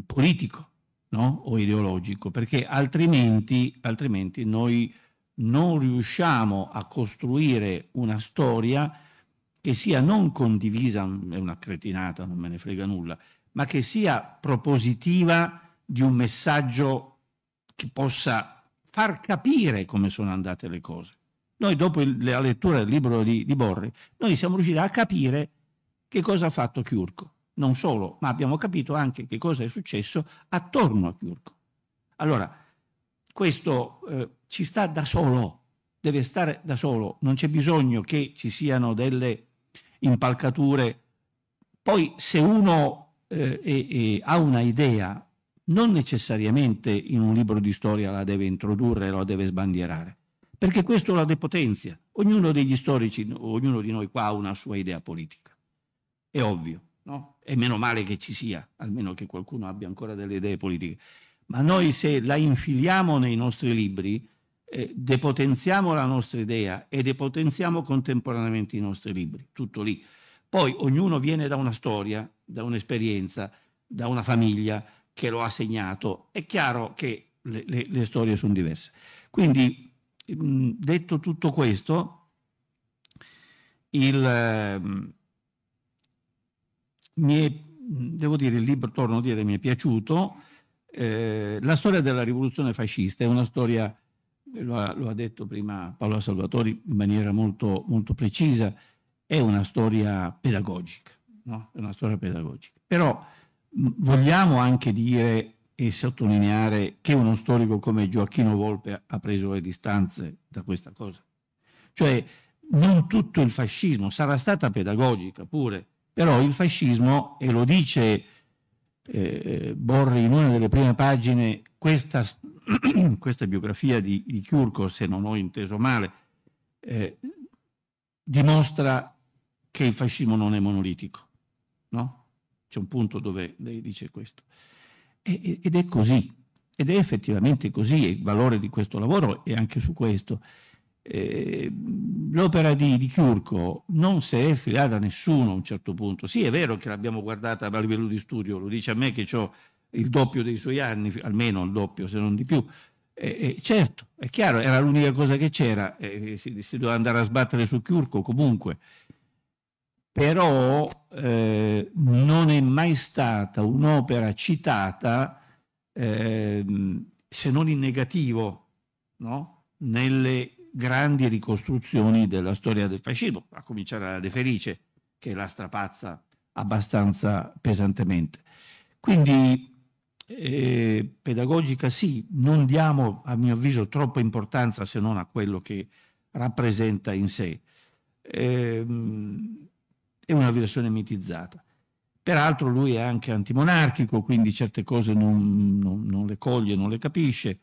politico no? o ideologico, perché altrimenti, altrimenti noi non riusciamo a costruire una storia che sia non condivisa, è una cretinata, non me ne frega nulla, ma che sia propositiva di un messaggio che possa far capire come sono andate le cose. Noi dopo il, la lettura del libro di, di Borri, noi siamo riusciti a capire che cosa ha fatto Chiurco. Non solo, ma abbiamo capito anche che cosa è successo attorno a Chiurco. Allora, questo eh, ci sta da solo, deve stare da solo, non c'è bisogno che ci siano delle impalcature. Poi se uno eh, e, ha una idea non necessariamente in un libro di storia la deve introdurre, la deve sbandierare, perché questo la depotenzia. Ognuno degli storici, ognuno di noi qua ha una sua idea politica, è ovvio, no? E meno male che ci sia, almeno che qualcuno abbia ancora delle idee politiche. Ma noi se la infiliamo nei nostri libri, eh, depotenziamo la nostra idea e depotenziamo contemporaneamente i nostri libri, tutto lì. Poi ognuno viene da una storia, da un'esperienza, da una famiglia, che lo ha segnato. È chiaro che le, le, le storie sono diverse. Quindi, mh, mm, detto tutto questo, il, mh, ehm, mi è, devo dire, il libro, torno a dire, mi è piaciuto. Eh, la storia della rivoluzione fascista è una storia, lo ha, lo ha detto prima Paolo Salvatori in maniera molto, molto precisa, è una storia pedagogica, no? è una storia pedagogica. Però vogliamo anche dire e sottolineare che uno storico come Gioacchino Volpe ha preso le distanze da questa cosa. Cioè non tutto il fascismo, sarà stata pedagogica pure, però il fascismo, e lo dice eh, Borri in una delle prime pagine, questa, questa biografia di, di Chiurco, se non ho inteso male, eh, dimostra che il fascismo non è monolitico. No? C'è un punto dove lei dice questo. E, ed è così, ed è effettivamente così, e il valore di questo lavoro è anche su questo. Eh, l'opera di, di Chiurco non si è filata a nessuno a un certo punto. Sì, è vero che l'abbiamo guardata a livello di studio, lo dice a me che ho il doppio dei suoi anni, almeno il doppio se non di più. Eh, eh, certo, è chiaro, era l'unica cosa che c'era, si, si, doveva andare a sbattere su Chiurco comunque però eh, non è mai stata un'opera citata eh, se non in negativo no? nelle grandi ricostruzioni della storia del fascismo, a cominciare da De Felice che la strapazza abbastanza pesantemente. Quindi eh, pedagogica sì, non diamo a mio avviso troppa importanza se non a quello che rappresenta in sé. Eh, è una versione mitizzata. Peraltro lui è anche antimonarchico, quindi certe cose non, non, non le coglie, non le capisce.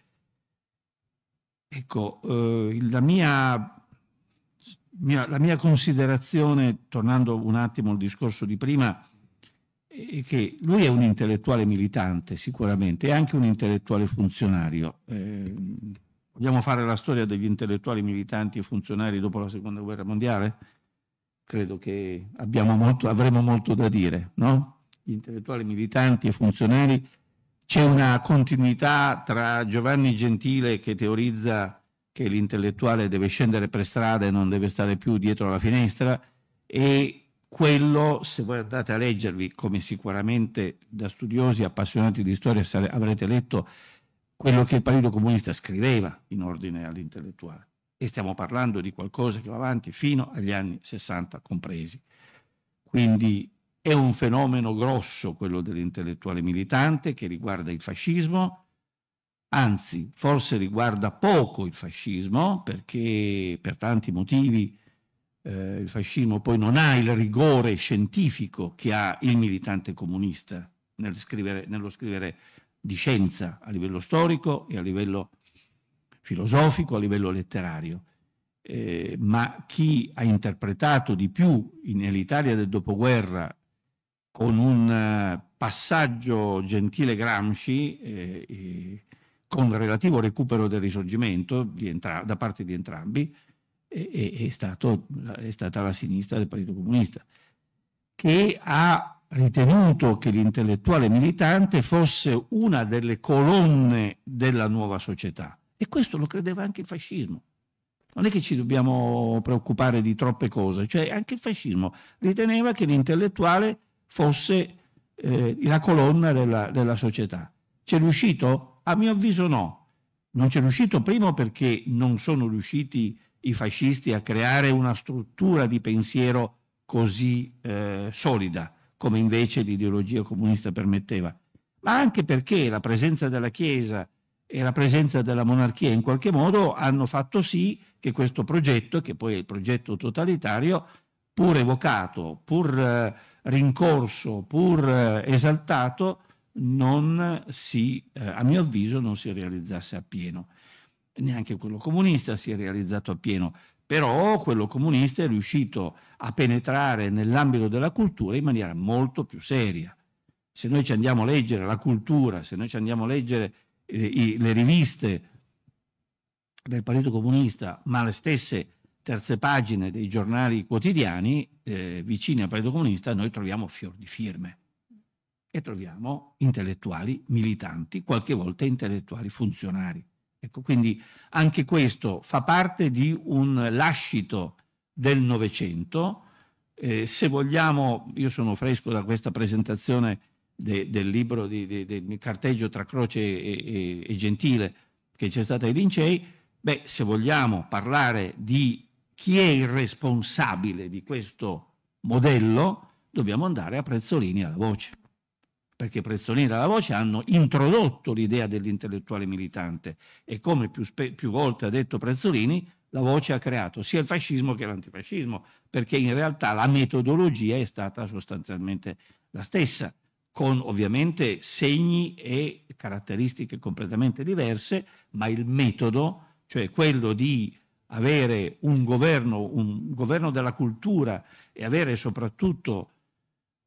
Ecco, eh, la, mia, mia, la, mia, considerazione, tornando un attimo al discorso di prima, è che lui è un intellettuale militante sicuramente, è anche un intellettuale funzionario. Eh, vogliamo fare la storia degli intellettuali militanti e funzionari dopo la Seconda Guerra Mondiale? credo che molto, avremo molto da dire, no? Gli intellettuali militanti e funzionari. C'è una continuità tra Giovanni Gentile che teorizza che l'intellettuale deve scendere per strada e non deve stare più dietro alla finestra e quello, se voi andate a leggervi, come sicuramente da studiosi appassionati di storia avrete letto, quello che il Partito Comunista scriveva in ordine all'intellettuale e stiamo parlando di qualcosa che va avanti fino agli anni 60 compresi. Quindi è un fenomeno grosso quello dell'intellettuale militante che riguarda il fascismo, anzi forse riguarda poco il fascismo perché per tanti motivi eh, il fascismo poi non ha il rigore scientifico che ha il militante comunista nel scrivere, nello scrivere di scienza a livello storico e a livello filosofico, a livello letterario. Eh, ma chi ha interpretato di più nell'Italia del dopoguerra con un eh, passaggio gentile Gramsci eh, eh, con relativo recupero del risorgimento da parte di entrambi è, stato, è stata la sinistra del Partito Comunista che ha ritenuto che l'intellettuale militante fosse una delle colonne della nuova società e questo lo credeva anche il fascismo. Non è che ci dobbiamo preoccupare di troppe cose, cioè anche il fascismo riteneva che l'intellettuale fosse eh, la colonna della, della società. C'è riuscito? A mio avviso no. Non c'è riuscito primo perché non sono riusciti i fascisti a creare una struttura di pensiero così eh, solida come invece l'ideologia comunista permetteva, ma anche perché la presenza della Chiesa, e la presenza della monarchia in qualche modo hanno fatto sì che questo progetto, che poi è il progetto totalitario, pur evocato, pur eh, rincorso, pur eh, esaltato, non si, eh, a mio avviso, non si realizzasse appieno. Neanche quello comunista si è realizzato appieno, però quello comunista è riuscito a penetrare nell'ambito della cultura in maniera molto più seria. Se noi ci andiamo a leggere la cultura, se noi ci andiamo a leggere i, le riviste del Partito Comunista, ma le stesse terze pagine dei giornali quotidiani eh, vicini al Partito Comunista, noi troviamo fior di firme e troviamo intellettuali militanti, qualche volta intellettuali funzionari. Ecco, quindi anche questo fa parte di un lascito del Novecento. Eh, se vogliamo, io sono fresco da questa presentazione de, del libro di, di, del carteggio tra Croce e, e, e Gentile che c'è stata ai Lincei, beh, se vogliamo parlare di chi è il responsabile di questo modello, dobbiamo andare a Prezzolini alla voce, perché Prezzolini alla voce hanno introdotto l'idea dell'intellettuale militante e come più, spe- più volte ha detto Prezzolini, la voce ha creato sia il fascismo che l'antifascismo, perché in realtà la metodologia è stata sostanzialmente la stessa con ovviamente segni e caratteristiche completamente diverse, ma il metodo, cioè quello di avere un governo, un governo della cultura e avere soprattutto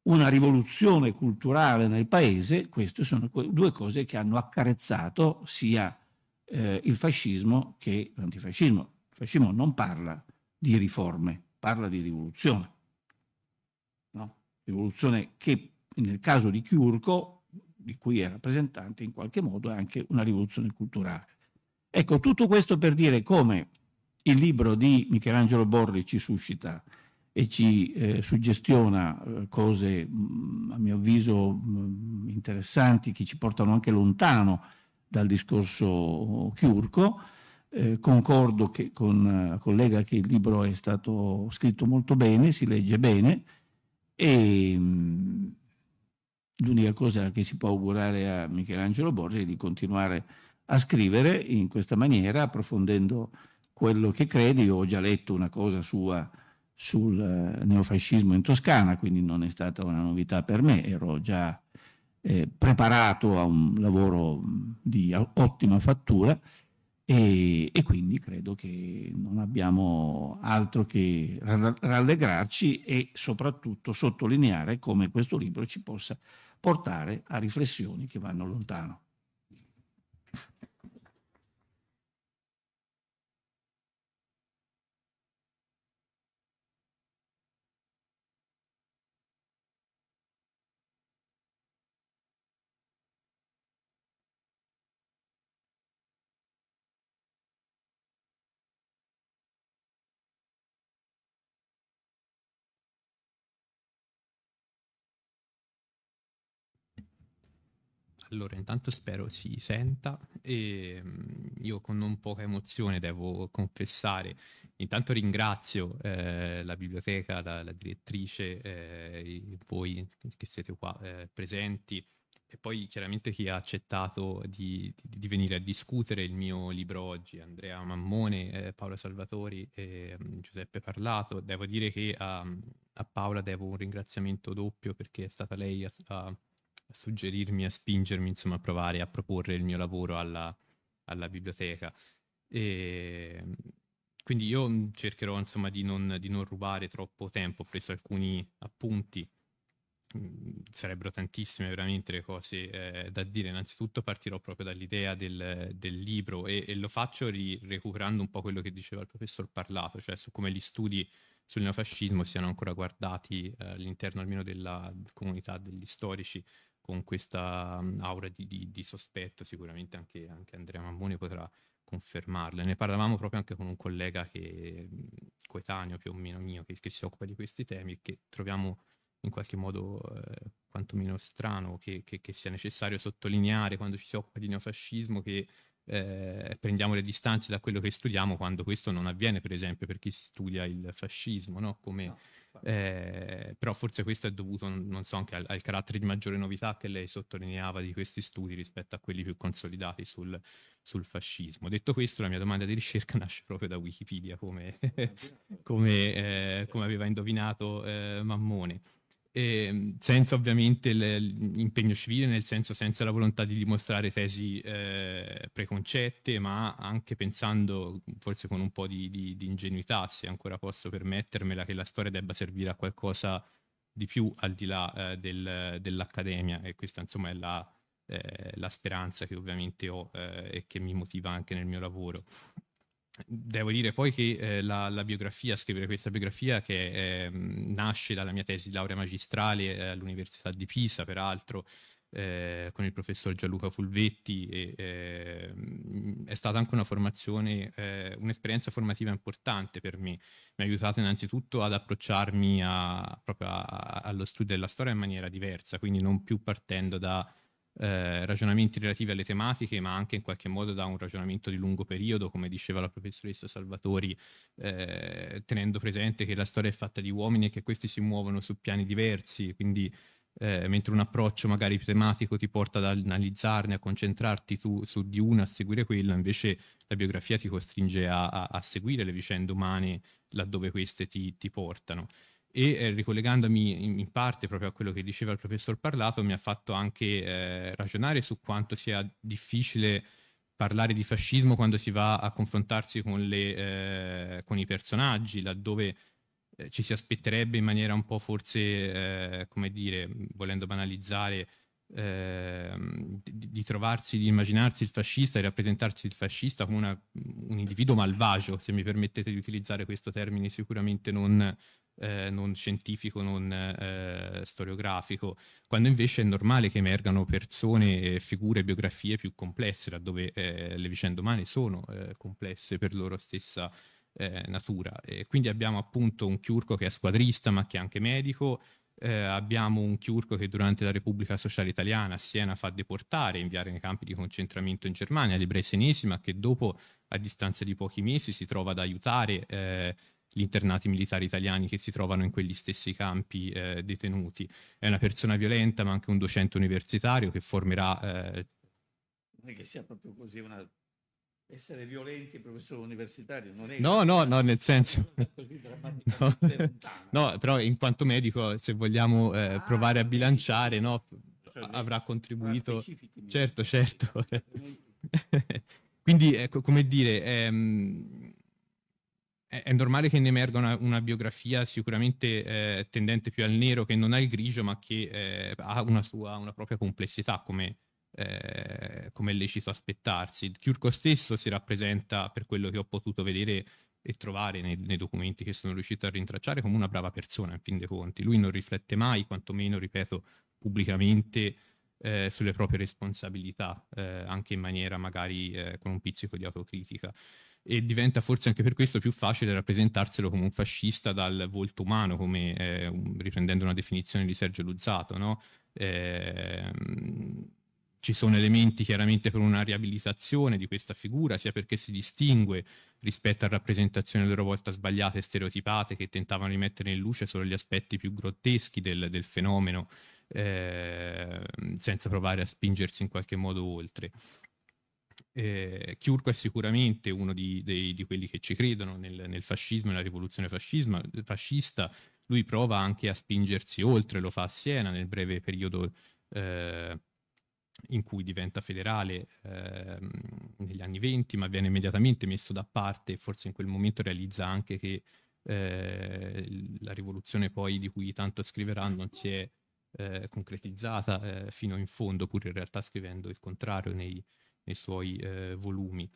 una rivoluzione culturale nel paese, queste sono due cose che hanno accarezzato sia eh, il fascismo che l'antifascismo. Il fascismo non parla di riforme, parla di rivoluzione. No? Rivoluzione che nel caso di Chiurco, di cui è rappresentante in qualche modo, è anche una rivoluzione culturale. Ecco, tutto questo per dire come il libro di Michelangelo Borri ci suscita e ci eh, suggestiona eh, cose, mm, a mio avviso, mm, interessanti che ci portano anche lontano dal discorso chiurco. Eh, concordo che, con la eh, collega che il libro è stato scritto molto bene, si legge bene e mh, mm, l'unica cosa che si può augurare a Michelangelo Borgia è di continuare a scrivere in questa maniera, approfondendo quello che credi. Io ho già letto una cosa sua sul eh, neofascismo in Toscana, quindi non è stata una novità per me, ero già eh, preparato a un lavoro di ottima fattura e, e quindi credo che non abbiamo altro che rallegrarci e soprattutto sottolineare come questo libro ci possa portare a riflessioni che vanno lontano. Allora, intanto spero si senta e mm, io con non poca emozione devo confessare, intanto ringrazio eh, la biblioteca, la, la direttrice, eh, voi che siete qua eh, presenti e poi chiaramente chi ha accettato di, di, di, venire a discutere il mio libro oggi, Andrea Mammone, eh, Paola Salvatori e um, Giuseppe Parlato. Devo dire che a, a, Paola devo un ringraziamento doppio perché è stata lei a, a a suggerirmi, a spingermi, insomma, a provare a proporre il mio lavoro alla, alla biblioteca. E quindi io mm, cercherò, insomma, di non, di non, rubare troppo tempo. Ho preso alcuni appunti, mm, sarebbero tantissime veramente le cose eh, da dire. Innanzitutto partirò proprio dall'idea del, del libro e, e, lo faccio ri- recuperando un po' quello che diceva il professor Parlato, cioè su come gli studi sul neofascismo siano ancora guardati eh, all'interno almeno della comunità degli storici con questa mm, aura di, di, di sospetto, sicuramente anche, anche, Andrea Mammoni potrà confermarle. Ne parlavamo proprio anche con un collega che, mm, coetaneo più o meno mio che, che si occupa di questi temi e che troviamo in qualche modo eh, quantomeno strano che, che, che, sia necessario sottolineare quando ci si occupa di neofascismo che eh, prendiamo le distanze da quello che studiamo quando questo non avviene per esempio per chi studia il fascismo, no? come no. Eh, però forse questo è dovuto, non so, anche al, al, carattere di maggiore novità che lei sottolineava di questi studi rispetto a quelli più consolidati sul, sul fascismo. Detto questo, la mia domanda di ricerca nasce proprio da Wikipedia, come, come, eh, come aveva indovinato eh, Mammone eh, senza ovviamente l'impegno civile, nel senso senza la volontà di dimostrare tesi eh, preconcette, ma anche pensando, forse con un po' di, di, di, ingenuità, se ancora posso permettermela, che la storia debba servire a qualcosa di più al di là eh, del, dell'accademia e questa insomma è la, eh, la speranza che ovviamente ho eh, e che mi motiva anche nel mio lavoro. Devo dire poi che eh, la, la, biografia, scrivere questa biografia che eh, nasce dalla mia tesi di laurea magistrale eh, all'Università di Pisa, peraltro, eh, con il professor Gianluca Fulvetti, e, ehm, è stata anche una formazione, eh, un'esperienza formativa importante per me. Mi ha aiutato innanzitutto ad approcciarmi a, proprio a, a, allo studio della storia in maniera diversa, quindi non più partendo da eh, ragionamenti relativi alle tematiche, ma anche in qualche modo da un ragionamento di lungo periodo, come diceva la professoressa Salvatori, eh, tenendo presente che la storia è fatta di uomini e che questi si muovono su piani diversi, quindi eh, mentre un approccio magari più tematico ti porta ad analizzarne, a concentrarti tu su di una, a seguire quella, invece la biografia ti costringe a, a, a seguire le vicende umane laddove queste ti, ti portano e eh, ricollegandomi in, in, parte proprio a quello che diceva il professor Parlato mi ha fatto anche eh, ragionare su quanto sia difficile parlare di fascismo quando si va a confrontarsi con, le, eh, con i personaggi, laddove eh, ci si aspetterebbe in maniera un po' forse, eh, come dire, volendo banalizzare, ehm, di, di, trovarsi, di immaginarsi il fascista e rappresentarsi il fascista come una, un individuo malvagio, se mi permettete di utilizzare questo termine sicuramente non eh, non scientifico, non eh, storiografico, quando invece è normale che emergano persone, figure, biografie più complesse, laddove eh, le vicende umane sono eh, complesse per loro stessa eh, natura. E quindi abbiamo appunto un Chiurco che è squadrista ma che è anche medico, eh, abbiamo un Chiurco che durante la Repubblica Sociale Italiana a Siena fa deportare inviare nei campi di concentramento in Germania gli ebrei senesi, ma che dopo, a distanza di pochi mesi, si trova ad aiutare gli internati militari italiani che si trovano in quegli stessi campi eh, detenuti. È una persona violenta, ma anche un docente universitario che formerà... Eh... Non è che sia proprio così una... Essere violenti, professore universitario, non è... No, no, no, nel senso... no. no, però in quanto medico, se vogliamo eh, ah, provare a bilanciare, no, cioè, avrà ah, contribuito... Certo, certo. Quindi, ecco, come dire... Ehm è, normale che ne emerga una, una biografia sicuramente eh, tendente più al nero che non al grigio, ma che eh, ha una sua una propria complessità, come, eh, come è lecito aspettarsi. Chiurco stesso si rappresenta, per quello che ho potuto vedere e trovare nei, nei, documenti che sono riuscito a rintracciare, come una brava persona, in fin dei conti. Lui non riflette mai, quantomeno, ripeto, pubblicamente eh, sulle proprie responsabilità, eh, anche in maniera magari eh, con un pizzico di autocritica e diventa forse anche per questo più facile rappresentarselo come un fascista dal volto umano, come, eh, un, riprendendo una definizione di Sergio Luzzato. No? Eh, ci sono elementi chiaramente per una riabilitazione di questa figura, sia perché si distingue rispetto a rappresentazioni a loro volta sbagliate e stereotipate che tentavano di mettere in luce solo gli aspetti più grotteschi del, del fenomeno, eh, senza provare a spingersi in qualche modo oltre eh, Chiurco è sicuramente uno di, dei, di, quelli che ci credono nel, nel fascismo, nella rivoluzione fascisma, fascista. Lui prova anche a spingersi oltre, lo fa a Siena nel breve periodo eh, in cui diventa federale eh, negli anni venti, ma viene immediatamente messo da parte e forse in quel momento realizza anche che eh, la rivoluzione poi di cui tanto scriverà non si è eh, concretizzata eh, fino in fondo, pur in realtà scrivendo il contrario nei, nei suoi eh, volumi.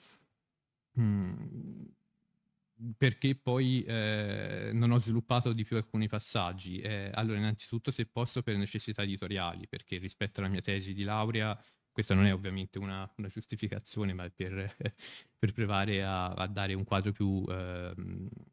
Mm perché poi eh, non ho sviluppato di più alcuni passaggi. Eh, allora, innanzitutto, se posso, per necessità editoriali, perché rispetto alla mia tesi di laurea, questa non è ovviamente una, una giustificazione, ma per, per provare a, a, dare un quadro più, eh,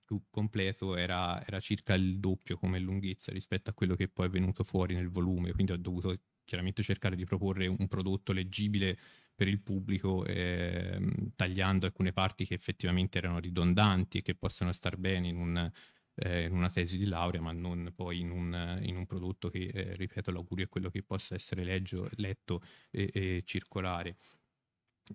più completo, era, era, circa il doppio come lunghezza rispetto a quello che poi è venuto fuori nel volume, quindi ho dovuto chiaramente cercare di proporre un prodotto leggibile per il pubblico, ehm, tagliando alcune parti che effettivamente erano ridondanti e che possono star bene in, un, eh, in, una tesi di laurea, ma non poi in un, in un prodotto che, eh, ripeto, l'augurio è quello che possa essere leggio, letto e, e circolare.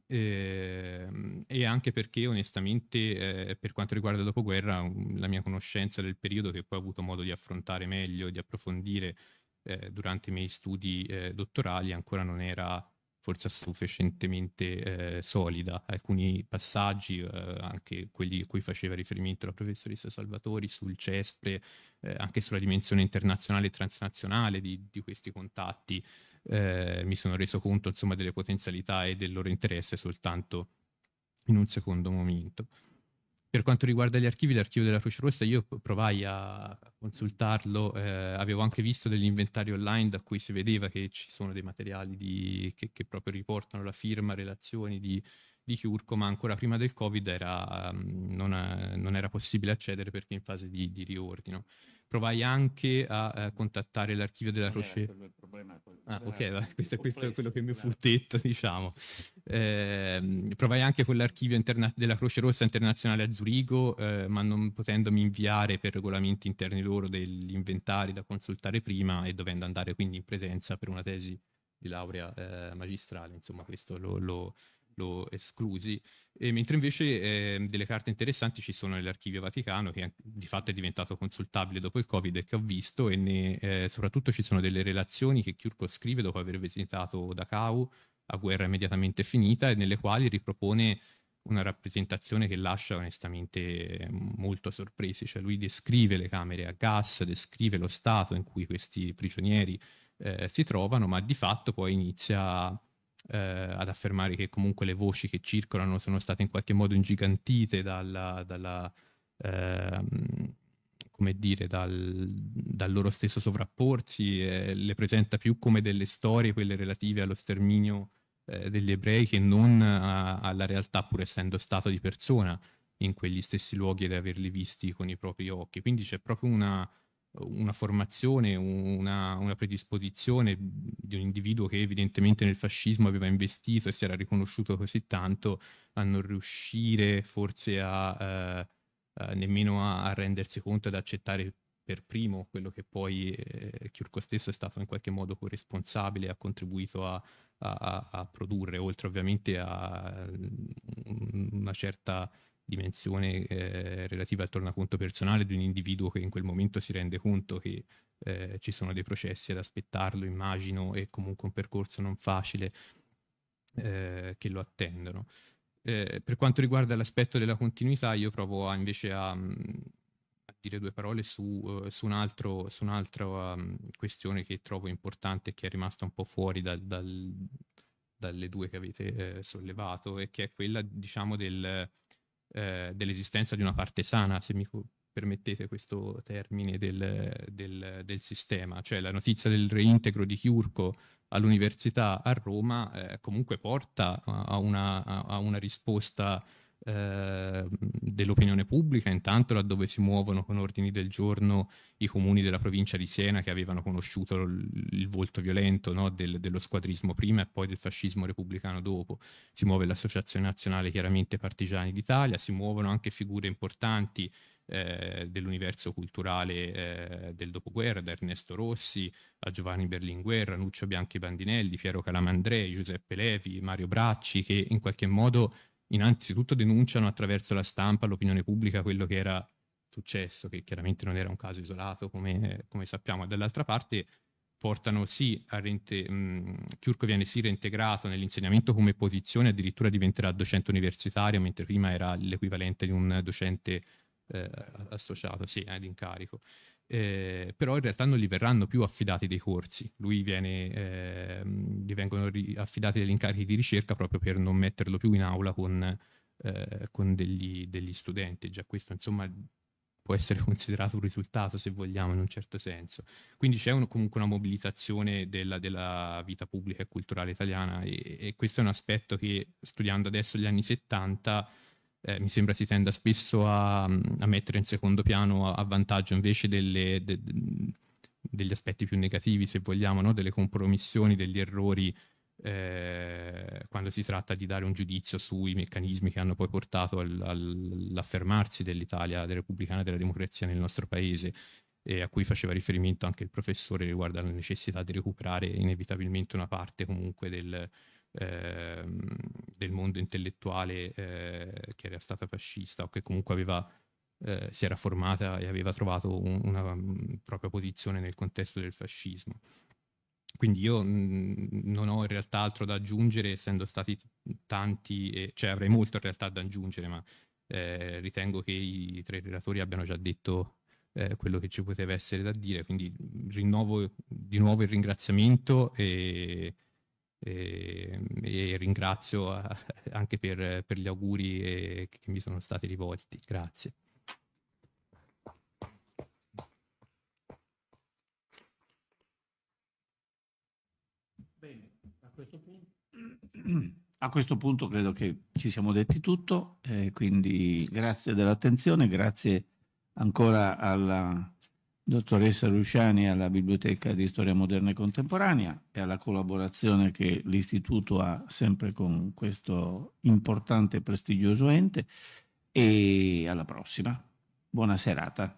Eh, e anche perché onestamente eh, per quanto riguarda il dopoguerra mm, la mia conoscenza del periodo che poi ho avuto modo di affrontare meglio e di approfondire eh, durante i miei studi eh, dottorali ancora non era forse sufficientemente eh, solida. Alcuni passaggi, eh, anche quelli a cui faceva riferimento la professoressa Salvatori, sul CESPRE, eh, anche sulla dimensione internazionale e transnazionale di, di questi contatti, eh, mi sono reso conto insomma, delle potenzialità e del loro interesse soltanto in un secondo momento. Per quanto riguarda gli archivi, l'archivio della Croce Rossa io provai a consultarlo, eh, avevo anche visto degli inventari online da cui si vedeva che ci sono dei materiali di, che, che, proprio riportano la firma, relazioni di, di Churco, ma ancora prima del Covid era, mm, non, non, era possibile accedere perché in fase di, di riordino provai anche a eh, contattare l'archivio della Croce. Problema, ah, ok, va, questo, questo, è quello che mi fu detto, diciamo. Eh, provai anche con l'archivio interna- della Croce Rossa Internazionale a Zurigo, eh, ma non potendomi inviare per regolamenti interni loro degli inventari da consultare prima e dovendo andare quindi in presenza per una tesi di laurea eh, magistrale, insomma questo lo, lo lo esclusi. E mentre invece eh, delle carte interessanti ci sono nell'archivio Vaticano, che di fatto è diventato consultabile dopo il Covid e che ho visto, e ne, eh, soprattutto ci sono delle relazioni che Chiurco scrive dopo aver visitato Dachau, a guerra immediatamente finita, e nelle quali ripropone una rappresentazione che lascia onestamente ehm, molto sorpresi, cioè lui descrive le camere a gas, descrive lo stato in cui questi prigionieri eh, si trovano, ma di fatto poi inizia a eh, ad affermare che comunque le voci che circolano sono state in qualche modo ingigantite dalla, dalla eh, come dire, dal, dal, loro stesso sovrapporsi, eh, le presenta più come delle storie, quelle relative allo sterminio eh, degli ebrei, che non a, alla realtà, pur essendo stato di persona in quegli stessi luoghi ed averli visti con i propri occhi. Quindi c'è proprio una, una formazione, una, una, predisposizione di un individuo che evidentemente nel fascismo aveva investito e si era riconosciuto così tanto a non riuscire forse a, eh, nemmeno a, a, rendersi conto ad accettare per primo quello che poi eh, Chiurco stesso è stato in qualche modo corresponsabile e ha contribuito a, a produrre, oltre ovviamente a mm, una certa dimensione eh, relativa al tornaconto personale di un individuo che in quel momento si rende conto che eh, ci sono dei processi ad aspettarlo, immagino, e comunque un percorso non facile eh, che lo attendono. Eh, per quanto riguarda l'aspetto della continuità, io provo a, invece a, mm, a, dire due parole su, eh, su, un altro, su un'altra mm, questione che trovo importante e che è rimasta un po' fuori dal, dal, dalle due che avete eh, sollevato e che è quella, diciamo, del, eh, dell'esistenza di una parte sana, se mi permettete questo termine, del, del, del, sistema. Cioè la notizia del reintegro di Chiurco all'università a Roma eh, comunque porta a una, a una risposta Ehm, dell'opinione pubblica, intanto laddove si muovono con ordini del giorno i comuni della provincia di Siena che avevano conosciuto l- il volto violento no, del- dello squadrismo prima e poi del fascismo repubblicano dopo, si muove l'Associazione Nazionale chiaramente Partigiani d'Italia, si muovono anche figure importanti eh, dell'universo culturale eh, del dopoguerra, da Ernesto Rossi a Giovanni Berlinguer, Nuccio Bianchi Bandinelli, Piero Calamandrei, Giuseppe Levi, Mario Bracci, che in qualche modo innanzitutto denunciano attraverso la stampa, l'opinione pubblica, quello che era successo, che chiaramente non era un caso isolato come, come sappiamo, dall'altra parte portano sì a rente, mm, Chiurco viene sì reintegrato nell'insegnamento come posizione, addirittura diventerà docente universitario, mentre prima era l'equivalente di un docente eh, associato, sì, ad eh, incarico eh, però in realtà non gli verranno più affidati dei corsi, lui viene, eh, gli vengono ri- affidati degli incarichi di ricerca proprio per non metterlo più in aula con, eh, con degli, degli, studenti, già questo insomma può essere considerato un risultato se vogliamo in un certo senso. Quindi c'è un, comunque una mobilitazione della, della, vita pubblica e culturale italiana e, e questo è un aspetto che studiando adesso gli anni 70 eh, mi sembra si tenda spesso a, mm, a, mettere in secondo piano a, a vantaggio invece delle, de, degli aspetti più negativi, se vogliamo, no? delle compromissioni, degli errori eh, quando si tratta di dare un giudizio sui meccanismi che hanno poi portato al, al, all'affermarsi dell'Italia della repubblicana della democrazia nel nostro paese e a cui faceva riferimento anche il professore riguardo alla necessità di recuperare inevitabilmente una parte comunque del, Ehm, del mondo intellettuale eh, che era stata fascista o che comunque aveva, eh, si era formata e aveva trovato un, una mm, propria posizione nel contesto del fascismo. Quindi io mm, non ho in realtà altro da aggiungere, essendo stati tanti, e, cioè avrei molto in realtà da aggiungere, ma eh, ritengo che i tre relatori abbiano già detto eh, quello che ci poteva essere da dire. Quindi mm, rinnovo di nuovo il ringraziamento e Ehm, e, ringrazio eh, anche per, per gli auguri eh, che mi sono stati rivolti. Grazie. Bene, a questo punto. A questo punto credo che ci siamo detti tutto, eh, quindi grazie dell'attenzione, grazie ancora alla, dottoressa Luciani alla Biblioteca di Storia Moderna e Contemporanea e alla collaborazione che l'Istituto ha sempre con questo importante e prestigioso ente e alla prossima. Buona serata.